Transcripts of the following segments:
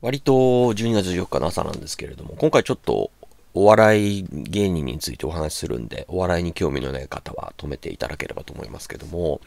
割と12月14日の朝なんですけれども、今回ちょっとお笑い芸人についてお話しするんで、お笑いに興味のない方は止めていただければと思いますけども、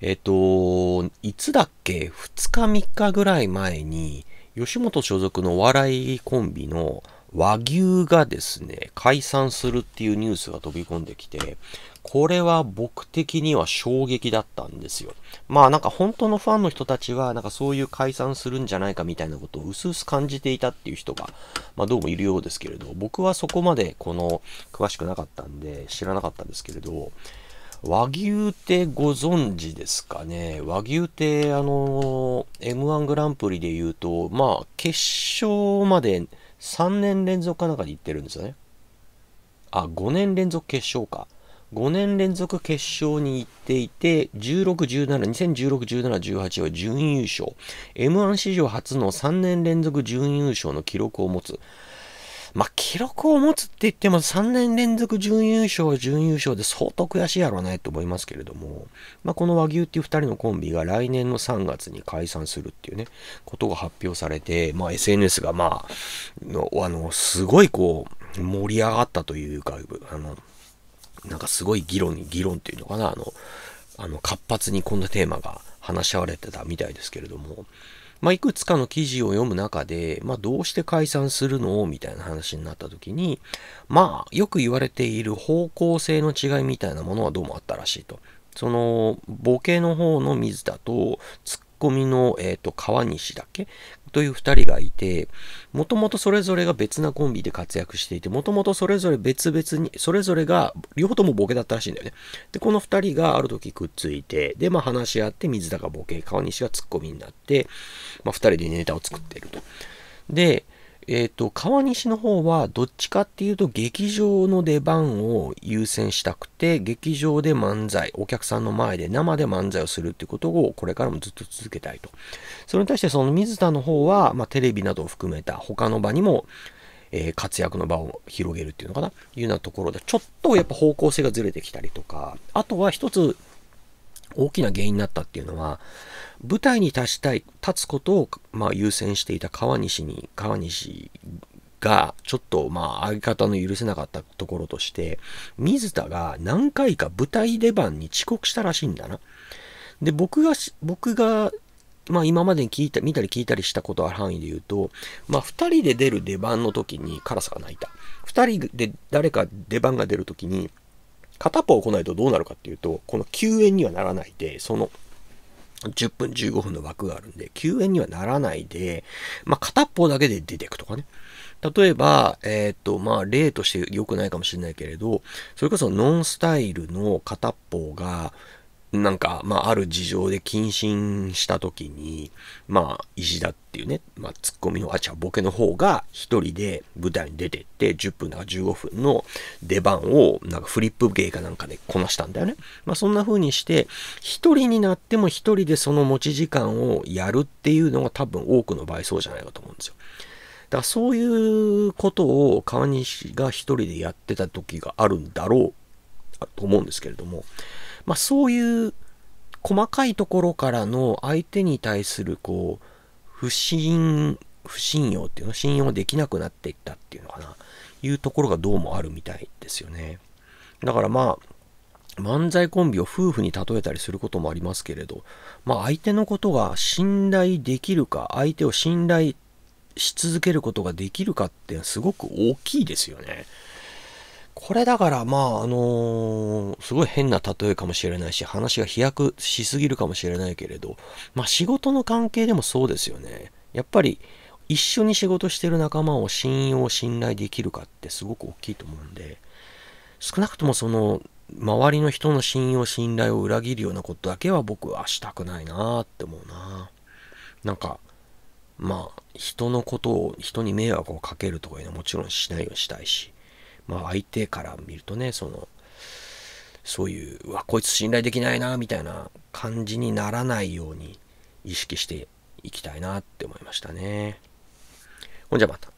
えっ、ー、と、いつだっけ、2日3日ぐらい前に、吉本所属のお笑いコンビの和牛がですね、解散するっていうニュースが飛び込んできて、これは僕的には衝撃だったんですよ。まあなんか本当のファンの人たちは、なんかそういう解散するんじゃないかみたいなことを薄々感じていたっていう人が、まあどうもいるようですけれど、僕はそこまでこの、詳しくなかったんで知らなかったんですけれど、和牛ってご存知ですかね和牛って、あの、M1 グランプリで言うと、まあ、決勝まで3年連続かなんかで行ってるんですよね。あ、5年連続決勝か。5年連続決勝に行っていて、16、17、2016、17、18は準優勝。M1 史上初の3年連続準優勝の記録を持つ。まあ、記録を持つって言っても3年連続準優勝、準優勝で相当悔しいやろうねと思いますけれども、まあ、この和牛っていう2人のコンビが来年の3月に解散するっていうね、ことが発表されて、まあ、SNS がまあ、あの、すごいこう、盛り上がったというか、あの、なんかすごい議論に、議論っていうのかな、あの、あの活発にこんなテーマが話し合われてたみたいですけれども、まあ、いくつかの記事を読む中で、まあ、どうして解散するのみたいな話になった時に、まあ、よく言われている方向性の違いみたいなものはどうもあったらしいと。その、ボケの方の水田と、ツッコミの、えっ、ー、と、川西だけという2人がいて、もともとそれぞれが別なコンビで活躍していて、もともとそれぞれ別々に、それぞれが、両方ともボケだったらしいんだよね。で、この2人がある時くっついて、で、まあ話し合って、水田がボケ、川西がツッコミになって、まあ2人でネタを作っていると。で、えっ、ー、と、川西の方はどっちかっていうと劇場の出番を優先したくて、劇場で漫才、お客さんの前で生で漫才をするっていうことをこれからもずっと続けたいと。それに対してその水田の方は、まあ、テレビなどを含めた他の場にも、えー、活躍の場を広げるっていうのかな、いうようなところで、ちょっとやっぱ方向性がずれてきたりとか、あとは一つ大きな原因になったっていうのは、舞台に立ちたい、立つことを、まあ、優先していた川西に、川西が、ちょっと、まあ、相方の許せなかったところとして、水田が何回か舞台出番に遅刻したらしいんだな。で、僕が、僕が、まあ今までに聞いた、見たり聞いたりしたことある範囲で言うと、まあ二人で出る出番の時にカラスが鳴いた。二人で誰か出番が出る時に、片方来ないとどうなるかっていうと、この休園にはならないで、その10分15分の枠があるんで、休園にはならないで、まあ、片方だけで出ていくとかね。例えば、えっ、ー、と、まあ、例として良くないかもしれないけれど、それこそノンスタイルの片方が、なんか、まあ、ある事情で謹慎した時に、まあ、石田っていうね、まあ、ツッコミの、あ、ちゃボケの方が、一人で舞台に出てって、10分だか15分の出番を、なんかフリップ芸かなんかでこなしたんだよね。まあ、そんな風にして、一人になっても一人でその持ち時間をやるっていうのが多分多くの場合そうじゃないかと思うんですよ。だからそういうことを川西が一人でやってた時があるんだろうと思うんですけれども、まあ、そういう細かいところからの相手に対するこう不信不信用っていうの信用できなくなっていったっていうのかないうところがどうもあるみたいですよねだからまあ漫才コンビを夫婦に例えたりすることもありますけれど、まあ、相手のことが信頼できるか相手を信頼し続けることができるかってすごく大きいですよね。これだからまああのー、すごい変な例えかもしれないし話が飛躍しすぎるかもしれないけれどまあ仕事の関係でもそうですよねやっぱり一緒に仕事してる仲間を信用信頼できるかってすごく大きいと思うんで少なくともその周りの人の信用信頼を裏切るようなことだけは僕はしたくないなって思うななんかまあ人のことを人に迷惑をかけるとかいうのはもちろんしないようにしたいしまあ相手から見るとね、その、そういう、うわ、こいつ信頼できないな、みたいな感じにならないように意識していきたいなって思いましたね。ほんじゃまた。